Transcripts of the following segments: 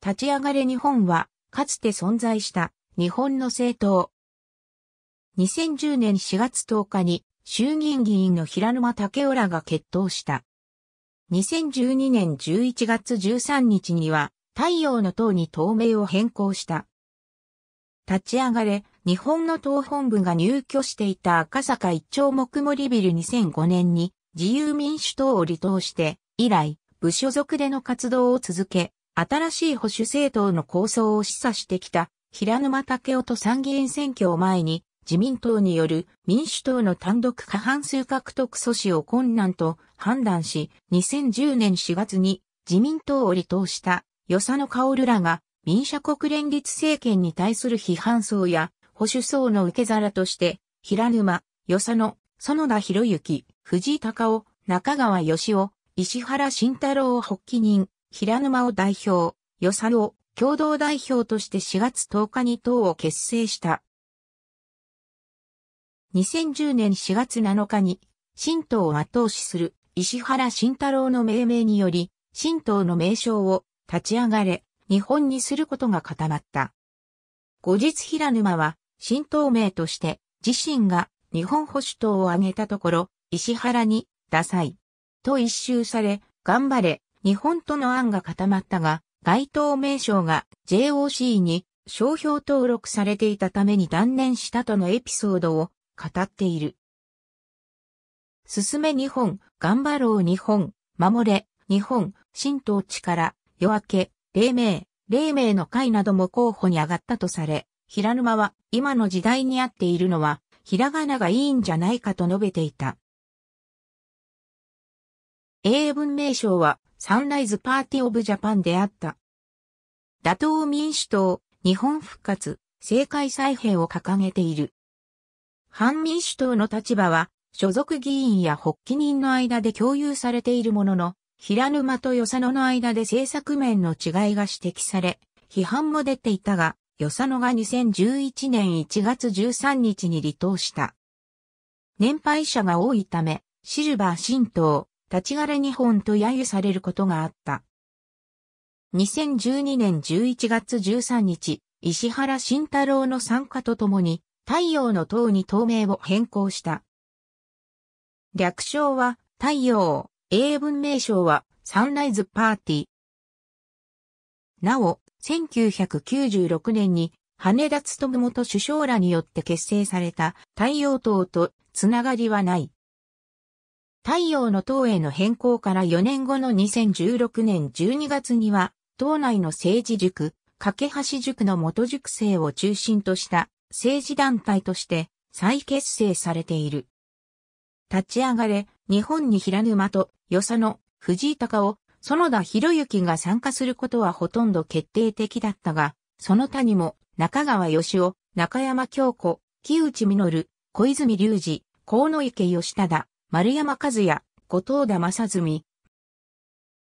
立ち上がれ日本は、かつて存在した日本の政党。2010年4月10日に衆議院議員の平沼武雄らが決闘した。2012年11月13日には太陽の党に党名を変更した。立ち上がれ、日本の党本部が入居していた赤坂一丁目森ビル2005年に自由民主党を離党して、以来、部所属での活動を続け、新しい保守政党の構想を示唆してきた平沼武夫と参議院選挙を前に自民党による民主党の単独過半数獲得阻止を困難と判断し、2010年4月に自民党を離党した与謝野薫らが民社国連立政権に対する批判層や保守層の受け皿として、平沼、与謝野、園田博之、藤井隆夫、中川義夫、石原慎太郎を発起人、平沼を代表、与謝を共同代表として4月10日に党を結成した。2010年4月7日に、新党を後押しする石原慎太郎の命名により、新党の名称を立ち上がれ、日本にすることが固まった。後日平沼は、新党名として自身が日本保守党を挙げたところ、石原に、ダサい。と一周され、頑張れ、日本との案が固まったが、該当名称が JOC に商標登録されていたために断念したとのエピソードを語っている。進め日本、頑張ろう日本、守れ、日本、神道力、夜明け、黎明、黎明の会なども候補に上がったとされ、平沼は今の時代に合っているのは、ひらがながいいんじゃないかと述べていた。英文名称はサンライズパーティーオブジャパンであった。打倒民主党、日本復活、政界再編を掲げている。反民主党の立場は、所属議員や発起人の間で共有されているものの、平沼と与謝野の間で政策面の違いが指摘され、批判も出ていたが、与謝野が2011年1月13日に離党した。年配者が多いため、シルバー新党、立ち枯れ日本と揶揄されることがあった。2012年11月13日、石原慎太郎の参加とともに、太陽の塔に透明を変更した。略称は、太陽、英文名称は、サンライズパーティー。なお、1996年に、羽田勤元首相らによって結成された太陽党とつながりはない。太陽の党への変更から4年後の2016年12月には、党内の政治塾、架橋塾の元塾生を中心とした政治団体として再結成されている。立ち上がれ、日本に平沼と、与佐野、藤井隆を、園田博之が参加することはほとんど決定的だったが、その他にも、中川義夫、中山京子、木内実、小泉隆二、河野池義忠、丸山和也、後藤田正純。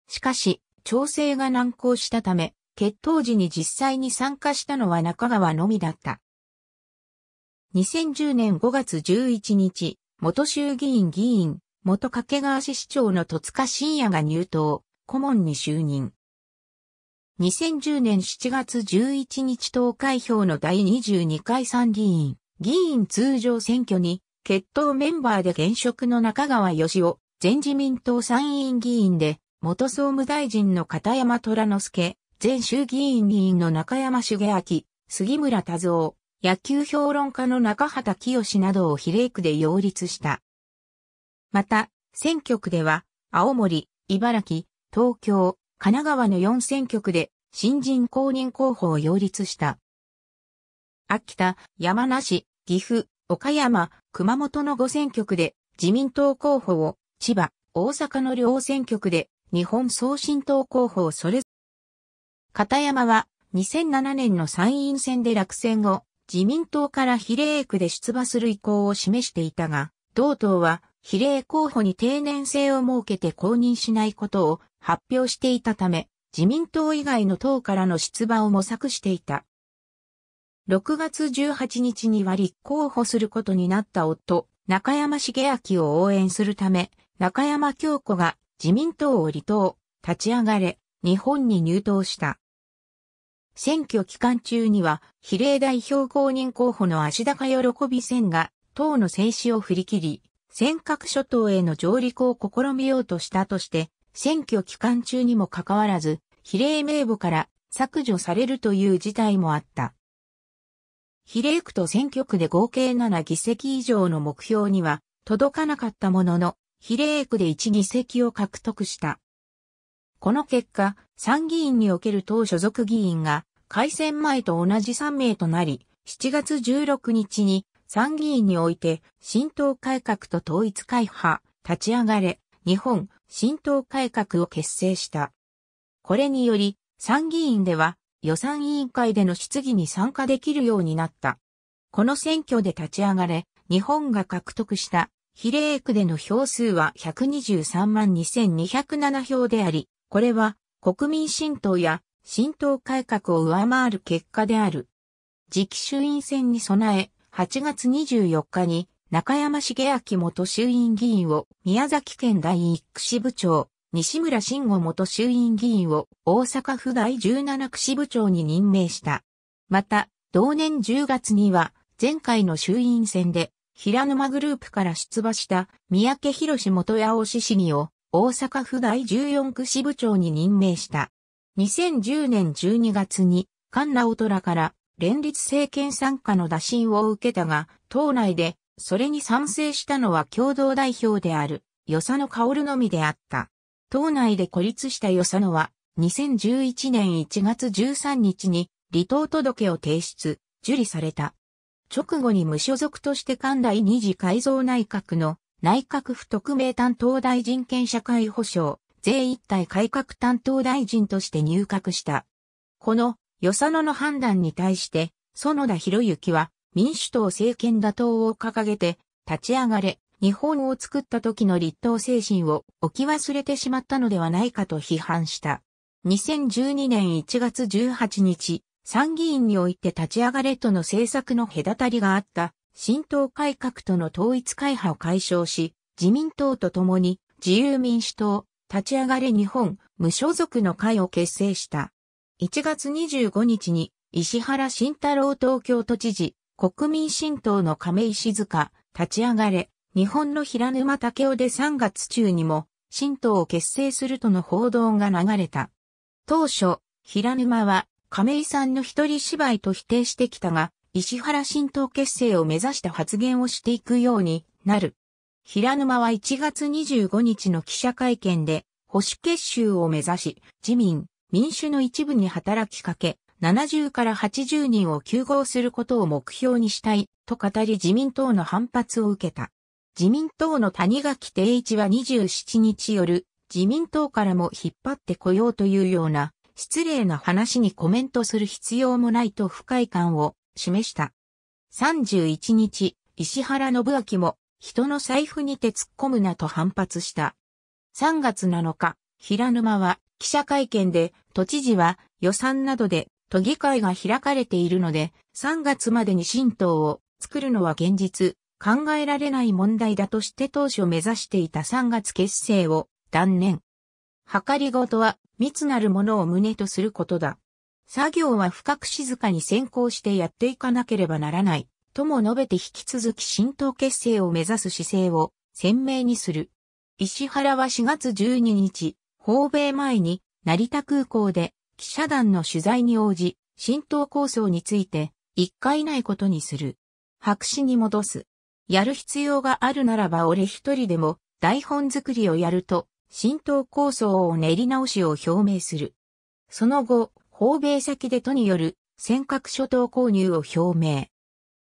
しかし、調整が難航したため、決闘時に実際に参加したのは中川のみだった。2010年5月11日、元衆議院議員、元掛川市市長の戸塚信也が入党、顧問に就任。2010年7月11日投開票の第22回参議院、議員通常選挙に決闘メンバーで現職の中川義夫、前自民党参院議員で、元総務大臣の片山虎之助、前衆議院議員の中山茂明、杉村多蔵、野球評論家の中畑清などを比例区で擁立した。また、選挙区では、青森、茨城、東京、神奈川の4選挙区で、新人公認候補を擁立した。秋田、山梨、岐阜、岡山、熊本の5選挙区で自民党候補を、千葉、大阪の両選挙区で日本総進党候補をそれぞれ。片山は2007年の参院選で落選後、自民党から比例区で出馬する意向を示していたが、同党は比例候補に定年制を設けて公認しないことを発表していたため、自民党以外の党からの出馬を模索していた。6月18日には立候補することになった夫、中山茂明を応援するため、中山京子が自民党を離党、立ち上がれ、日本に入党した。選挙期間中には、比例代表公認候補の足高喜び戦が、党の制止を振り切り、尖閣諸島への上陸を試みようとしたとして、選挙期間中にもかかわらず、比例名簿から削除されるという事態もあった。比例区と選挙区で合計7議席以上の目標には届かなかったものの、比例区で1議席を獲得した。この結果、参議院における党所属議員が改選前と同じ3名となり、7月16日に参議院において新党改革と統一会派、立ち上がれ、日本新党改革を結成した。これにより、参議院では予算委員会での質疑に参加できるようになった。この選挙で立ち上がれ、日本が獲得した比例区での票数は123万2207票であり、これは国民新党や新党改革を上回る結果である。次期衆院選に備え、8月24日に中山茂明元衆院議員を宮崎県第一区支部長、西村慎吾元衆院議員を大阪府第17区支部長に任命した。また、同年10月には、前回の衆院選で、平沼グループから出馬した三宅博元八尾市市議を大阪府第14区支部長に任命した。2010年12月に、菅直虎から連立政権参加の打診を受けたが、党内でそれに賛成したのは共同代表である、与謝野薫のみであった。党内で孤立した与謝野は、2011年1月13日に離党届を提出、受理された。直後に無所属として関大二次改造内閣の内閣府特命担当大臣兼社会保障、税一体改革担当大臣として入閣した。この与謝野の判断に対して、園田博之は民主党政権打倒を掲げて立ち上がれ、日本を作った時の立党精神を置き忘れてしまったのではないかと批判した。2012年1月18日、参議院において立ち上がれとの政策の隔たりがあった新党改革との統一会派を解消し、自民党と共に自由民主党、立ち上がれ日本、無所属の会を結成した。1月25日に石原慎太郎東京都知事、国民新党の亀井静香、立ち上がれ、日本の平沼武雄で3月中にも、新党を結成するとの報道が流れた。当初、平沼は、亀井さんの一人芝居と否定してきたが、石原新党結成を目指した発言をしていくようになる。平沼は1月25日の記者会見で、保守結集を目指し、自民、民主の一部に働きかけ、70から80人を休合することを目標にしたい、と語り自民党の反発を受けた。自民党の谷垣定一は27日夜、自民党からも引っ張ってこようというような、失礼な話にコメントする必要もないと不快感を示した。31日、石原信明も、人の財布に手突っ込むなと反発した。3月7日、平沼は記者会見で、都知事は予算などで都議会が開かれているので、3月までに新党を作るのは現実考えられない問題だとして当初目指していた3月結成を断念。計りごとは密なるものを旨とすることだ。作業は深く静かに先行してやっていかなければならない。とも述べて引き続き浸透結成を目指す姿勢を鮮明にする。石原は4月12日、訪米前に成田空港で記者団の取材に応じ、浸透構想について一回ないことにする。白紙に戻す。やる必要があるならば俺一人でも台本作りをやると、新党構想を練り直しを表明する。その後、訪米先で都による尖閣諸島購入を表明。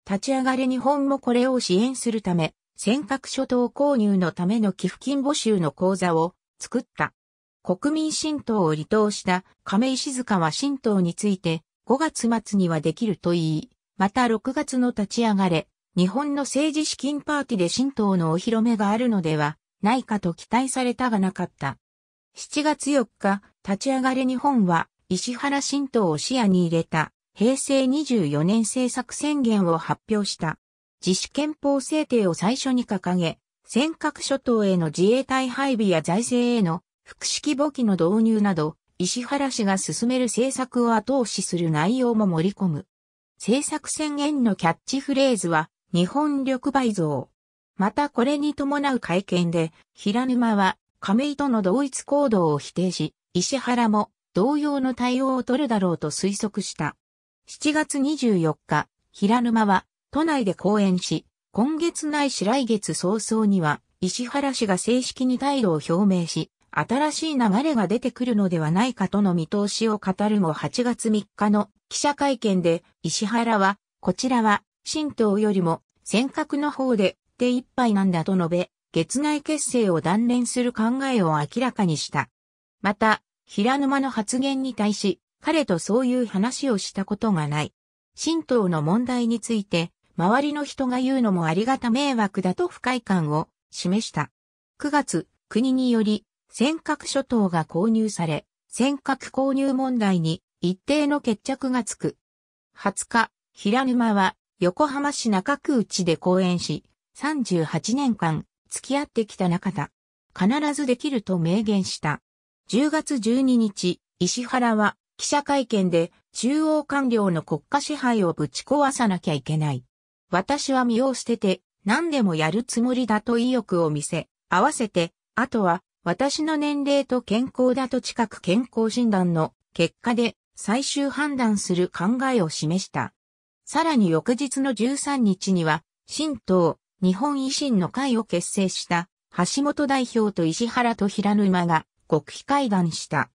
立ち上がれ日本もこれを支援するため、尖閣諸島購入のための寄付金募集の口座を作った。国民新党を離党した亀井静香は新党について5月末にはできると言い、また6月の立ち上がれ、日本の政治資金パーティで新党のお披露目があるのではないかと期待されたがなかった。7月4日、立ち上がれ日本は石原新党を視野に入れた平成24年政策宣言を発表した。自主憲法制定を最初に掲げ、尖閣諸島への自衛隊配備や財政への複式簿記の導入など、石原氏が進める政策を後押しする内容も盛り込む。政策宣言のキャッチフレーズは、日本力倍増。またこれに伴う会見で、平沼は亀井との同一行動を否定し、石原も同様の対応を取るだろうと推測した。7月24日、平沼は都内で講演し、今月ないし来月早々には石原氏が正式に態度を表明し、新しい流れが出てくるのではないかとの見通しを語るも8月3日の記者会見で石原は、こちらは神道よりも、尖閣の方で、手一杯なんだと述べ、月内結成を断念する考えを明らかにした。また、平沼の発言に対し、彼とそういう話をしたことがない。神道の問題について、周りの人が言うのもありがた迷惑だと不快感を示した。9月、国により、尖閣諸島が購入され、尖閣購入問題に一定の決着がつく。20日、平沼は横浜市中区内で講演し、38年間付き合ってきた中田。必ずできると明言した。10月12日、石原は記者会見で中央官僚の国家支配をぶち壊さなきゃいけない。私は身を捨てて何でもやるつもりだと意欲を見せ、合わせて、あとは私の年齢と健康だと近く健康診断の結果で最終判断する考えを示した。さらに翌日の13日には、新党、日本維新の会を結成した、橋本代表と石原と平沼が、極秘会談した。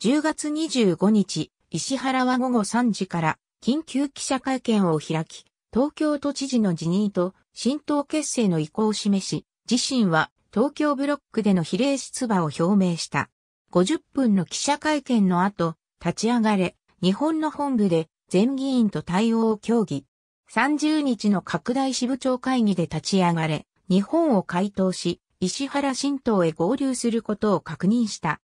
10月25日、石原は午後3時から、緊急記者会見を開き、東京都知事の辞任と、新党結成の意向を示し、自身は、東京ブロックでの比例出馬を表明した。50分の記者会見の後、立ち上がれ、日本の本部で、全議員と対応を協議。30日の拡大支部長会議で立ち上がれ、日本を回答し、石原新党へ合流することを確認した。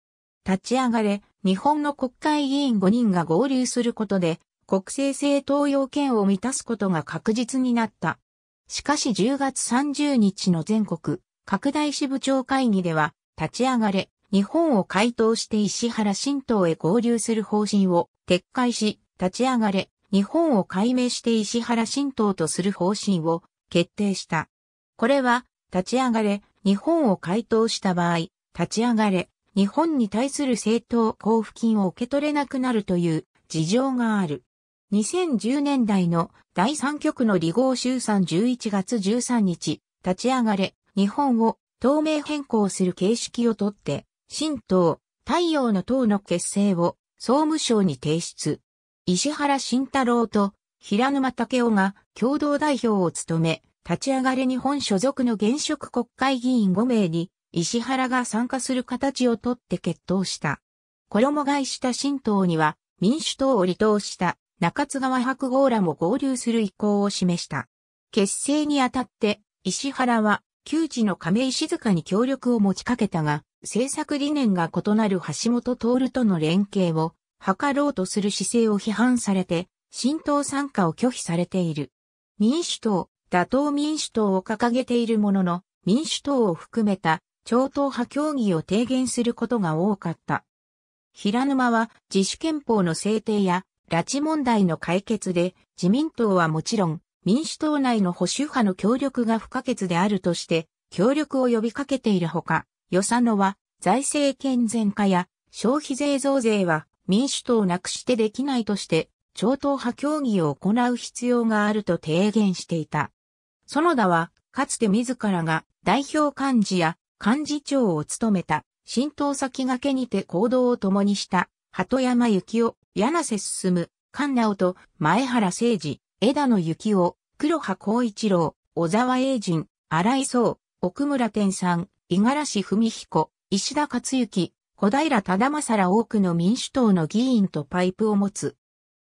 立ち上がれ、日本の国会議員5人が合流することで、国政政党要件を満たすことが確実になった。しかし10月30日の全国拡大支部長会議では、立ち上がれ、日本を回答して石原新党へ合流する方針を撤回し、立ち上がれ、日本を解明して石原新党とする方針を決定した。これは、立ち上がれ、日本を回答した場合、立ち上がれ、日本に対する政党交付金を受け取れなくなるという事情がある。2010年代の第3局の離合集散11月13日、立ち上がれ、日本を透明変更する形式をとって、新党、太陽の党の結成を総務省に提出。石原慎太郎と平沼武雄が共同代表を務め、立ち上がれ日本所属の現職国会議員5名に石原が参加する形をとって決闘した。衣替えした新党には民主党を離党した中津川白豪らも合流する意向を示した。結成にあたって石原は旧知の亀井静香に協力を持ちかけたが、政策理念が異なる橋本徹との連携を図ろうとする姿勢を批判されて、新党参加を拒否されている。民主党、打倒民主党を掲げているものの、民主党を含めた超党派協議を提言することが多かった。平沼は自主憲法の制定や拉致問題の解決で自民党はもちろん民主党内の保守派の協力が不可欠であるとして協力を呼びかけているほか、与謝野は財政健全化や消費税増税は民主党なくしてできないとして、超党派協議を行う必要があると提言していた。園田は、かつて自らが代表幹事や幹事長を務めた、新党先駆けにて行動を共にした、鳩山幸夫、柳瀬進、菅直と前原誠二、枝野幸夫、黒羽光一郎、小沢英人、荒井荘、奥村天さん、五十嵐文彦、石田勝幸、小平忠正ら多くの民主党の議員とパイプを持つ。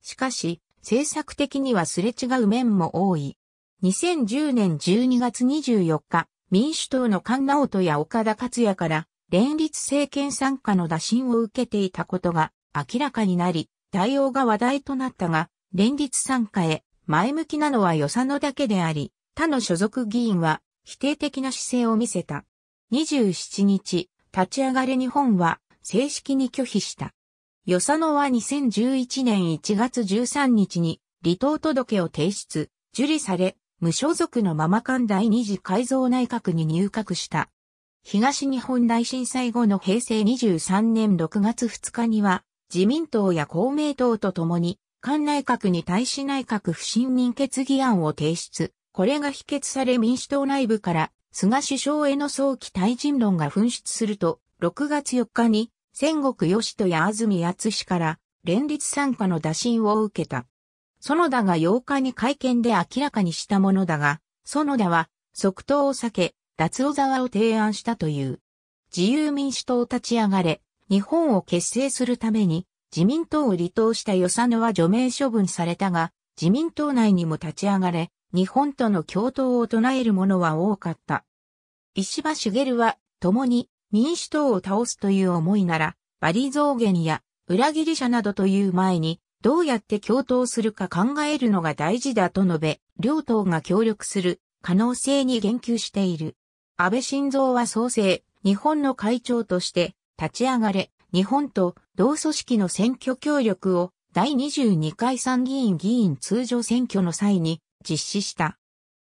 しかし、政策的にはすれ違う面も多い。2010年12月24日、民主党の菅直人や岡田克也から連立政権参加の打診を受けていたことが明らかになり、対応が話題となったが、連立参加へ前向きなのは与謝野だけであり、他の所属議員は否定的な姿勢を見せた。27日、立ち上がれ日本は正式に拒否した。与謝野は2011年1月13日に離党届を提出、受理され、無所属のまま官第二次改造内閣に入閣した。東日本大震災後の平成23年6月2日には、自民党や公明党と共に、官内閣に対し内閣不信任決議案を提出。これが否決され民主党内部から、菅首相への早期退陣論が紛失すると、6月4日に、戦国義人や安住厚氏から、連立参加の打診を受けた。園田が8日に会見で明らかにしたものだが、園田は、即答を避け、脱尾沢を提案したという。自由民主党立ち上がれ、日本を結成するために、自民党を離党した与謝野は除名処分されたが、自民党内にも立ち上がれ、日本との共闘を唱える者は多かった。石破茂は、共に民主党を倒すという思いなら、バリ増減や裏切り者などという前に、どうやって共闘するか考えるのが大事だと述べ、両党が協力する可能性に言及している。安倍晋三は創生、日本の会長として立ち上がれ、日本と同組織の選挙協力を第22回参議院議員通常選挙の際に実施した。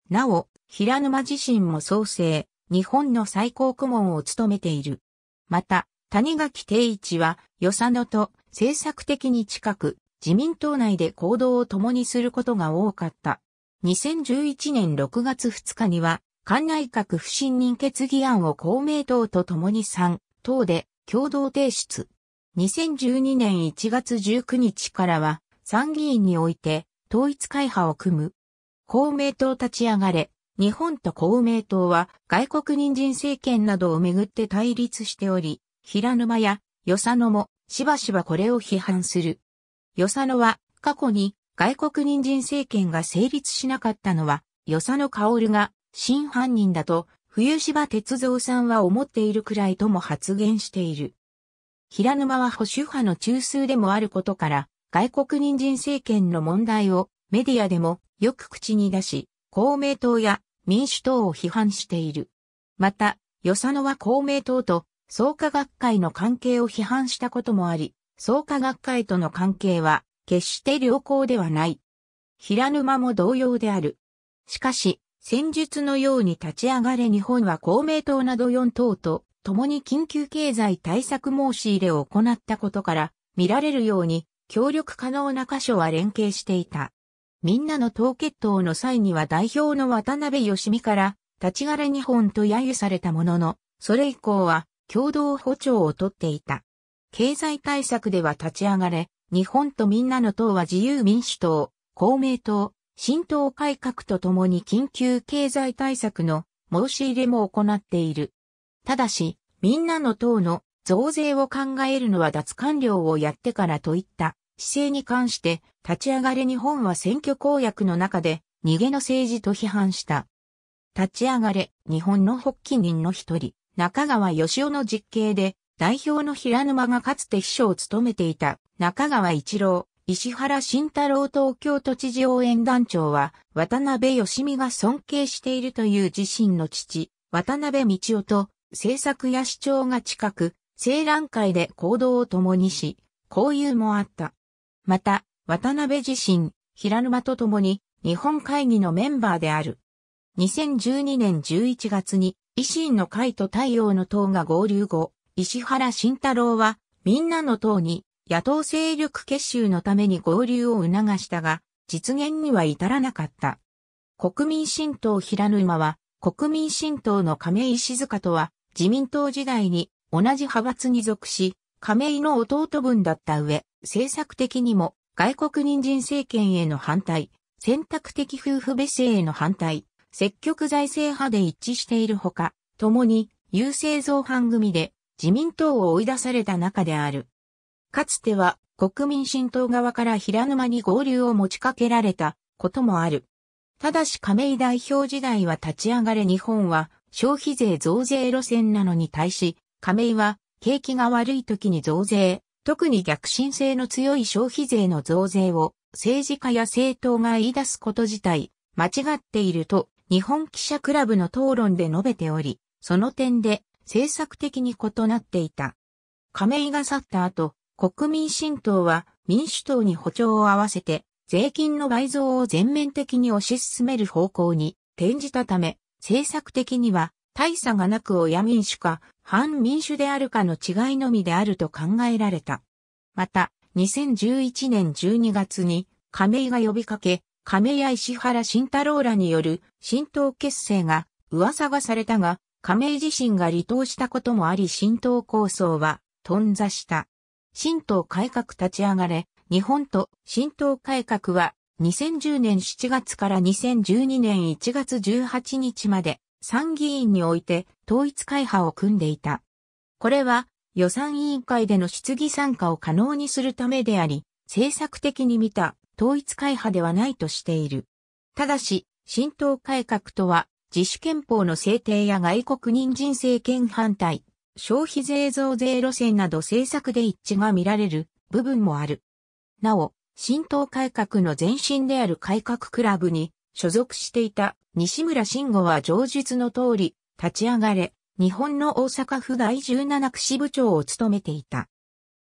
なお、平沼自身も創生、日本の最高顧問を務めている。また、谷垣定一は、与謝野と政策的に近く、自民党内で行動を共にすることが多かった。2011年6月2日には、官内閣不信任決議案を公明党と共に3党で共同提出。2012年1月19日からは、参議院において統一会派を組む。公明党立ち上がれ、日本と公明党は外国人人政権などをめぐって対立しており、平沼や与佐野もしばしばこれを批判する。与佐野は過去に外国人人政権が成立しなかったのは与佐野薫が真犯人だと冬芝哲三さんは思っているくらいとも発言している。平沼は保守派の中枢でもあることから外国人人政権の問題をメディアでもよく口に出し、公明党や民主党を批判している。また、与謝野は公明党と創価学会の関係を批判したこともあり、創価学会との関係は決して良好ではない。平沼も同様である。しかし、戦術のように立ち上がれ日本は公明党など4党と共に緊急経済対策申し入れを行ったことから見られるように協力可能な箇所は連携していた。みんなの党決闘の際には代表の渡辺義美から、立ち柄日本と揶揄されたものの、それ以降は共同歩調をとっていた。経済対策では立ち上がれ、日本とみんなの党は自由民主党、公明党、新党改革とともに緊急経済対策の申し入れも行っている。ただし、みんなの党の増税を考えるのは脱官僚をやってからといった姿勢に関して立ち上がれ日本は選挙公約の中で逃げの政治と批判した。立ち上がれ日本の発起人の一人、中川義雄の実刑で、代表の平沼がかつて秘書を務めていた中川一郎、石原慎太郎東京都知事応援団長は、渡辺義美が尊敬しているという自身の父、渡辺道夫と、政策や主張が近く、青蘭会で行動を共にし、交友もあった。また、渡辺自身、平沼と共に日本会議のメンバーである。2012年11月に維新の会と太陽の党が合流後、石原慎太郎はみんなの党に野党勢力結集のために合流を促したが、実現には至らなかった。国民新党平沼は、国民新党の亀井静香とは、自民党時代に同じ派閥に属し、亀井の弟分だった上、政策的にも外国人人政権への反対、選択的夫婦別姓への反対、積極財政派で一致しているほか、共に優勢造反組で自民党を追い出された中である。かつては国民新党側から平沼に合流を持ちかけられたこともある。ただし亀井代表時代は立ち上がれ日本は消費税増税路線なのに対し、亀井は景気が悪い時に増税、特に逆進性の強い消費税の増税を政治家や政党が言い出すこと自体、間違っていると日本記者クラブの討論で述べており、その点で政策的に異なっていた。亀井が去った後、国民新党は民主党に歩調を合わせて税金の倍増を全面的に推し進める方向に転じたため、政策的には大差がなく親民主か反民主であるかの違いのみであると考えられた。また、2011年12月に亀井が呼びかけ、亀井や石原慎太郎らによる新党結成が噂がされたが、亀井自身が離党したこともあり新党構想は頓挫した。新党改革立ち上がれ、日本と新党改革は2010年7月から2012年1月18日まで参議院において統一会派を組んでいた。これは予算委員会での質疑参加を可能にするためであり、政策的に見た統一会派ではないとしている。ただし、新党改革とは自主憲法の制定や外国人人政権反対、消費税増税路線など政策で一致が見られる部分もある。なお、新党改革の前身である改革クラブに所属していた西村慎吾は上述の通り、立ち上がれ、日本の大阪府第17区支部長を務めていた。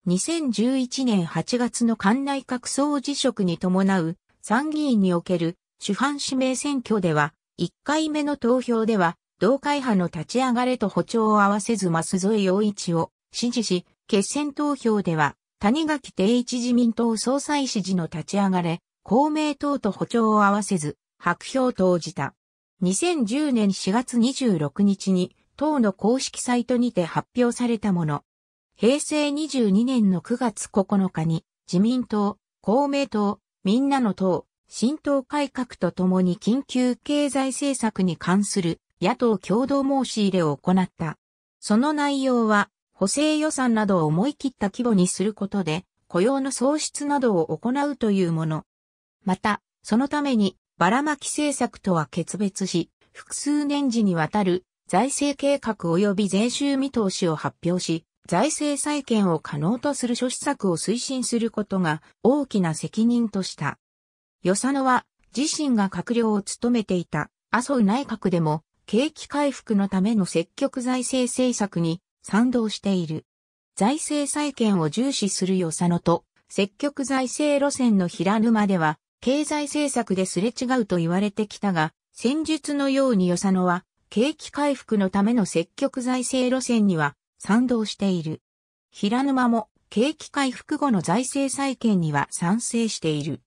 2011年8月の館内閣総辞職に伴う参議院における主犯指名選挙では、1回目の投票では、同会派の立ち上がれと歩調を合わせず増添陽一を支持し、決選投票では、谷垣定一自民党総裁支持の立ち上がれ、公明党と歩調を合わせず、白票投じた。2010年4月26日に、党の公式サイトにて発表されたもの。平成22年の9月9日に、自民党、公明党、みんなの党、新党改革とともに緊急経済政策に関する野党共同申し入れを行った。その内容は、補正予算などを思い切った規模にすることで、雇用の創出などを行うというもの。また、そのためにバラマキ政策とは決別し、複数年次にわたる財政計画及び税収見通しを発表し、財政再建を可能とする諸施策を推進することが大きな責任とした。与謝野は自身が閣僚を務めていた麻生内閣でも景気回復のための積極財政政策に賛同している。財政再建を重視する与謝野と積極財政路線の平沼では経済政策ですれ違うと言われてきたが、戦術のように与謝野は、景気回復のための積極財政路線には賛同している。平沼も景気回復後の財政再建には賛成している。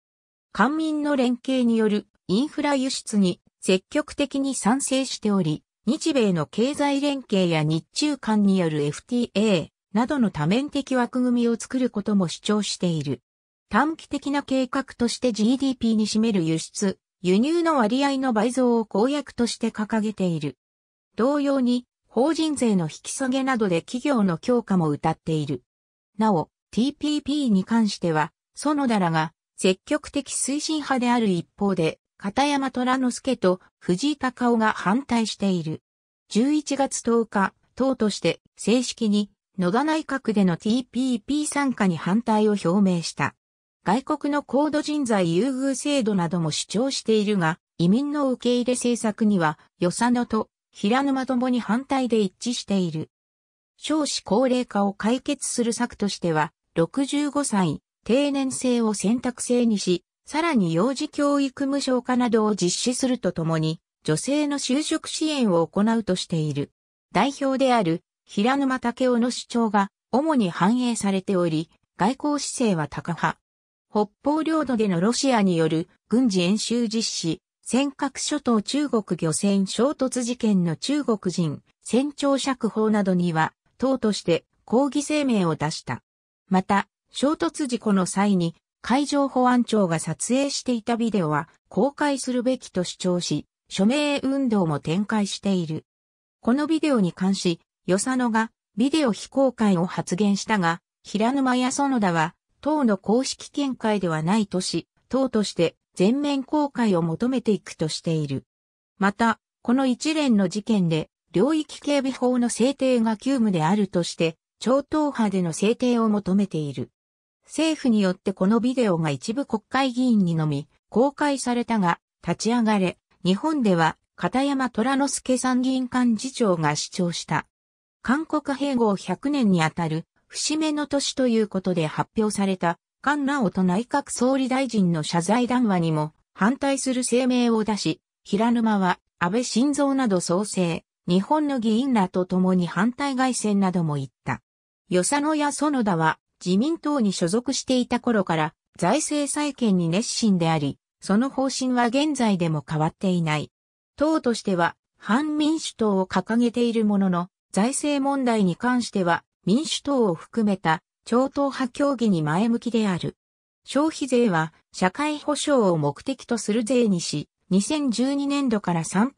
官民の連携によるインフラ輸出に積極的に賛成しており、日米の経済連携や日中間による FTA などの多面的枠組みを作ることも主張している。短期的な計画として GDP に占める輸出、輸入の割合の倍増を公約として掲げている。同様に、法人税の引き下げなどで企業の強化も謳っている。なお、TPP に関しては、園田らが積極的推進派である一方で、片山虎之助と藤井隆夫が反対している。11月10日、党として正式に野田内閣での TPP 参加に反対を表明した。外国の高度人材優遇制度なども主張しているが、移民の受け入れ政策には、与謝野と平沼ともに反対で一致している。少子高齢化を解決する策としては、65歳、定年制を選択制にし、さらに幼児教育無償化などを実施するとともに、女性の就職支援を行うとしている。代表である平沼武雄の主張が主に反映されており、外交姿勢は高派、北方領土でのロシアによる軍事演習実施、尖閣諸島中国漁船衝突事件の中国人、船長釈放などには、党として抗議声明を出した。また、衝突事故の際に、海上保安庁が撮影していたビデオは公開するべきと主張し、署名運動も展開している。このビデオに関し、与謝野がビデオ非公開を発言したが、平沼や園田は党の公式見解ではないとし、党として全面公開を求めていくとしている。また、この一連の事件で、領域警備法の制定が急務であるとして、超党派での制定を求めている。政府によってこのビデオが一部国会議員にのみ公開されたが、立ち上がれ、日本では片山虎之助参議院幹事長が主張した。韓国併合100年にあたる節目の年ということで発表された、菅直人内閣総理大臣の謝罪談話にも反対する声明を出し、平沼は安倍晋三など創生、日本の議員らと共に反対外戦なども言った。与謝野や園田は自民党に所属していた頃から財政再建に熱心であり、その方針は現在でも変わっていない。党としては反民主党を掲げているものの、財政問題に関しては民主党を含めた超党派協議に前向きである。消費税は社会保障を目的とする税にし、2012年度から3%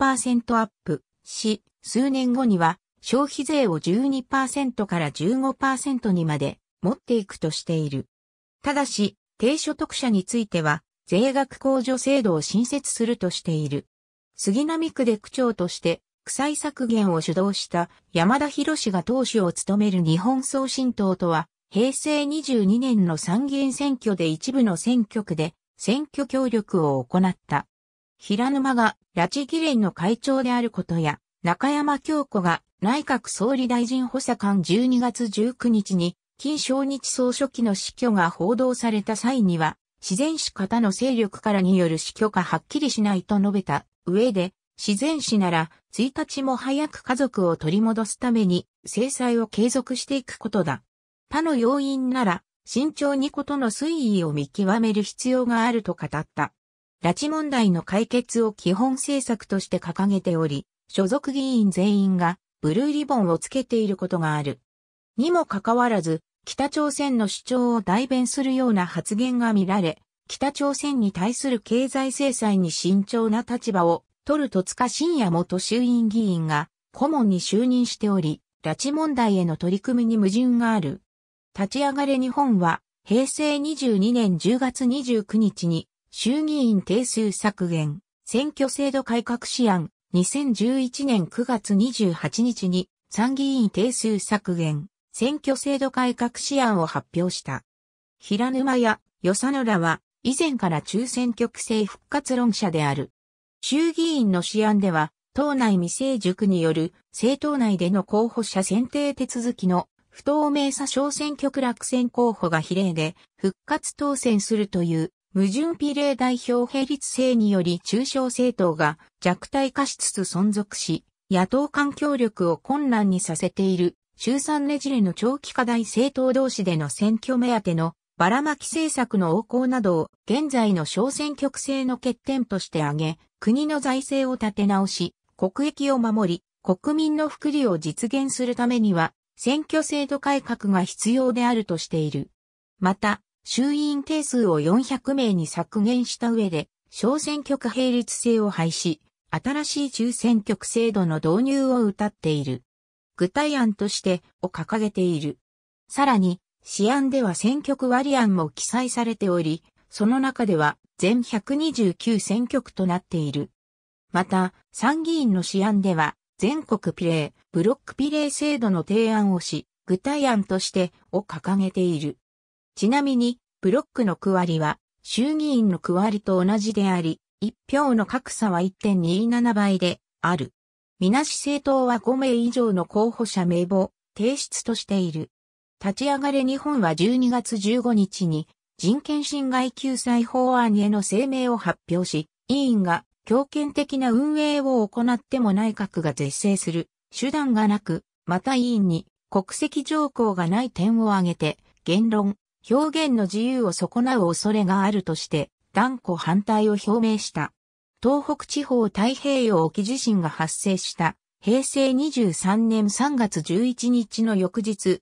アップし、数年後には消費税を12%から15%にまで持っていくとしている。ただし、低所得者については税額控除制度を新設するとしている。杉並区で区長として国際削減を主導した山田博士が党首を務める日本総新党とは、平成22年の参議院選挙で一部の選挙区で選挙協力を行った。平沼が拉致議連の会長であることや、中山京子が内閣総理大臣補佐官12月19日に、金正日総書記の死去が報道された際には、自然死方の勢力からによる死去かはっきりしないと述べた上で、自然史なら、1日も早く家族を取り戻すために、制裁を継続していくことだ。他の要因なら、慎重にことの推移を見極める必要があると語った。拉致問題の解決を基本政策として掲げており、所属議員全員がブルーリボンをつけていることがある。にもかかわらず、北朝鮮の主張を代弁するような発言が見られ、北朝鮮に対する経済制裁に慎重な立場をトルト塚信也元衆院議員が顧問に就任しており、拉致問題への取り組みに矛盾がある。立ち上がれ日本は、平成22年10月29日に、衆議院定数削減、選挙制度改革試案、2011年9月28日に、参議院定数削減、選挙制度改革試案を発表した。平沼や与佐野らは、以前から中選挙区制復活論者である。衆議院の試案では、党内未成熟による政党内での候補者選定手続きの不透明さ小選挙区落選候補が比例で復活当選するという矛盾比例代表並立制により中小政党が弱体化しつつ存続し、野党間協力を困難にさせている、衆参ねじれの長期課題政党同士での選挙目当てのばらまき政策の横行などを現在の小選挙区制の欠点として挙げ、国の財政を立て直し、国益を守り、国民の福利を実現するためには、選挙制度改革が必要であるとしている。また、衆院定数を400名に削減した上で、小選挙区並立制を廃止、新しい中選挙区制度の導入を謳っている。具体案としてを掲げている。さらに、試案では選挙区割案も記載されており、その中では全129選挙区となっている。また、参議院の試案では、全国比例、ブロック比例制度の提案をし、具体案としてを掲げている。ちなみに、ブロックの区割りは、衆議院の区割りと同じであり、一票の格差は1.27倍である。みなし政党は5名以上の候補者名簿、提出としている。立ち上がれ日本は12月15日に人権侵害救済法案への声明を発表し、委員が強権的な運営を行っても内閣が是正する手段がなく、また委員に国籍条項がない点を挙げて、言論、表現の自由を損なう恐れがあるとして、断固反対を表明した。東北地方太平洋沖地震が発生した平成23年3月11日の翌日、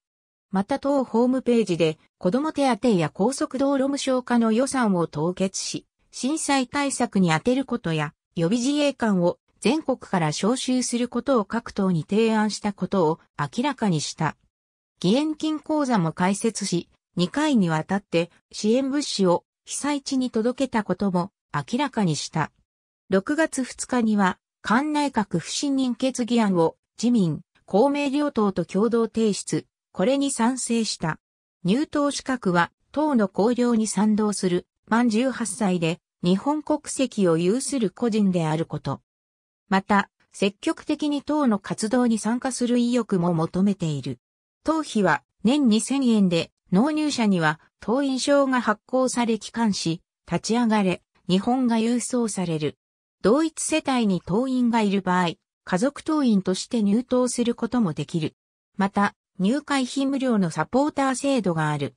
また当ホームページで子供手当や高速道路無償化の予算を凍結し、震災対策に充てることや予備自衛官を全国から招集することを各党に提案したことを明らかにした。義援金口座も開設し、2回にわたって支援物資を被災地に届けたことも明らかにした。6月2日には、官内閣不信任決議案を自民、公明両党と共同提出。これに賛成した。入党資格は党の綱領に賛同する満18歳で日本国籍を有する個人であること。また、積極的に党の活動に参加する意欲も求めている。党費は年2000円で、納入者には党員証が発行され帰還し、立ち上がれ、日本が郵送される。同一世帯に党員がいる場合、家族党員として入党することもできる。また、入会費無料のサポーター制度がある。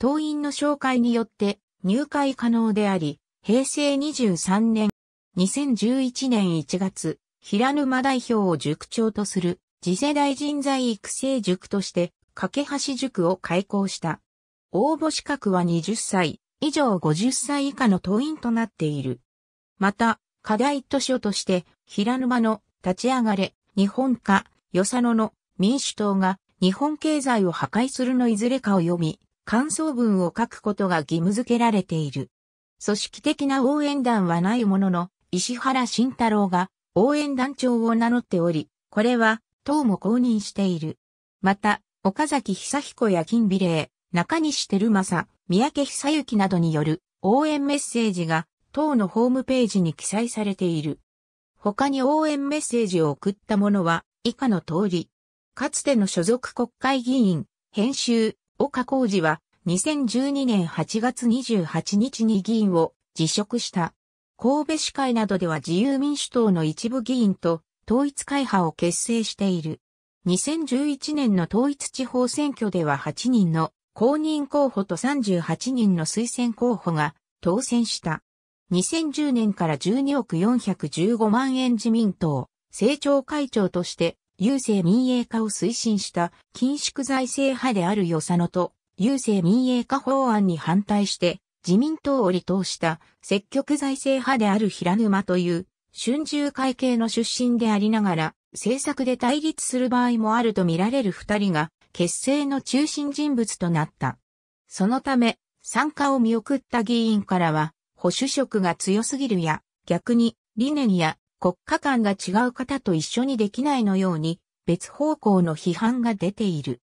党員の紹介によって入会可能であり、平成23年、2011年1月、平沼代表を塾長とする次世代人材育成塾として、架橋塾を開校した。応募資格は20歳以上50歳以下の党員となっている。また、課題図書として、平沼の立ち上がれ、日本化、与謝野の民主党が日本経済を破壊するのいずれかを読み、感想文を書くことが義務付けられている。組織的な応援団はないものの、石原慎太郎が応援団長を名乗っており、これは党も公認している。また、岡崎久彦や金美玲、中西照正、三宅久幸などによる応援メッセージが党のホームページに記載されている。他に応援メッセージを送った者は以下の通り、かつての所属国会議員、編集、岡浩二は、2012年8月28日に議員を辞職した。神戸市会などでは自由民主党の一部議員と統一会派を結成している。2011年の統一地方選挙では8人の公認候補と38人の推薦候補が当選した。2010年から12億415万円自民党政調会長として郵政民営化を推進した緊縮財政派である与佐野と郵政民営化法案に反対して自民党を離党した積極財政派である平沼という春秋会計の出身でありながら政策で対立する場合もあると見られる二人が結成の中心人物となった。そのため参加を見送った議員からは保守色が強すぎるや逆に理念や国家間が違う方と一緒にできないのように別方向の批判が出ている。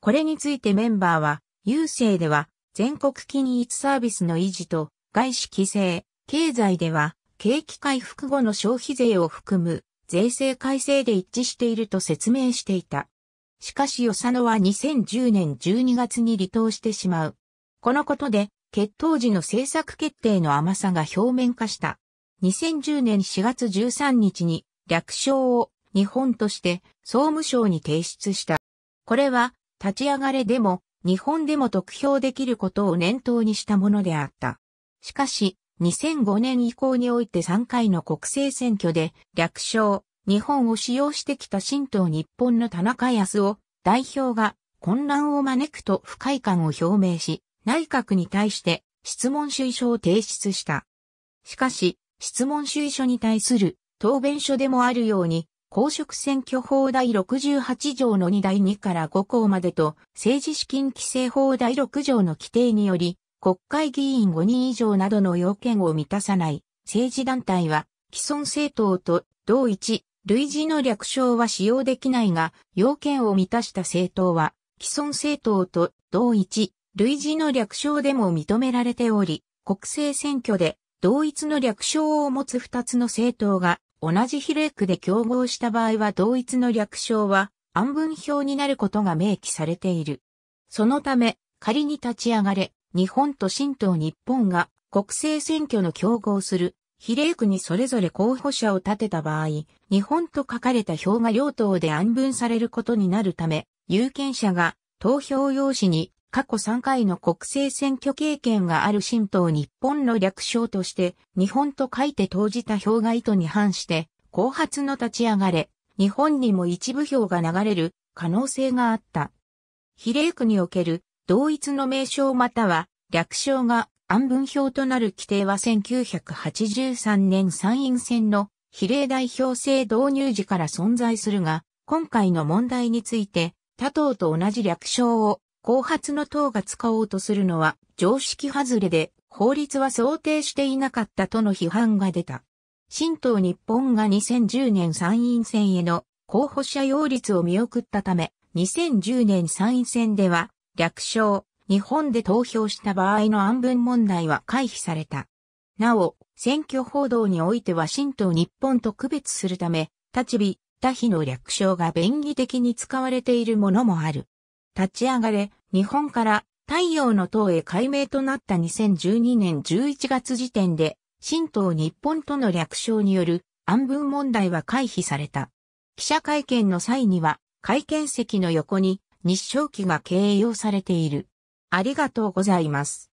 これについてメンバーは、郵政では全国均一サービスの維持と外資規制、経済では景気回復後の消費税を含む税制改正で一致していると説明していた。しかし与佐野は2010年12月に離党してしまう。このことで、決闘時の政策決定の甘さが表面化した。2010年4月13日に略称を日本として総務省に提出した。これは立ち上がれでも日本でも得票できることを念頭にしたものであった。しかし2005年以降において3回の国政選挙で略称日本を使用してきた新党日本の田中康夫代表が混乱を招くと不快感を表明し内閣に対して質問主意書を提出した。しかし、質問主意書に対する答弁書でもあるように、公職選挙法第68条の2第2から5項までと、政治資金規正法第6条の規定により、国会議員5人以上などの要件を満たさない政治団体は、既存政党と同一、類似の略称は使用できないが、要件を満たした政党は、既存政党と同一、類似の略称でも認められており、国政選挙で同一の略称を持つ二つの政党が同じ比例区で競合した場合は同一の略称は暗分表になることが明記されている。そのため、仮に立ち上がれ、日本と新党日本が国政選挙の競合する比例区にそれぞれ候補者を立てた場合、日本と書かれた票が両党で暗分されることになるため、有権者が投票用紙に過去3回の国政選挙経験がある新党日本の略称として、日本と書いて投じた票が意図に反して、後発の立ち上がれ、日本にも一部票が流れる可能性があった。比例区における同一の名称または略称が安分票となる規定は1983年参院選の比例代表制導入時から存在するが、今回の問題について他党と同じ略称を後発の党が使おうとするのは常識外れで法律は想定していなかったとの批判が出た。新党日本が2010年参院選への候補者擁立を見送ったため、2010年参院選では略称、日本で投票した場合の安分問題は回避された。なお、選挙報道においては新党日本と区別するため、立ち火、他比の略称が便宜的に使われているものもある。立ち上がれ、日本から太陽の塔へ改名となった2012年11月時点で、新党日本との略称による安分問題は回避された。記者会見の際には、会見席の横に日照旗が掲揚されている。ありがとうございます。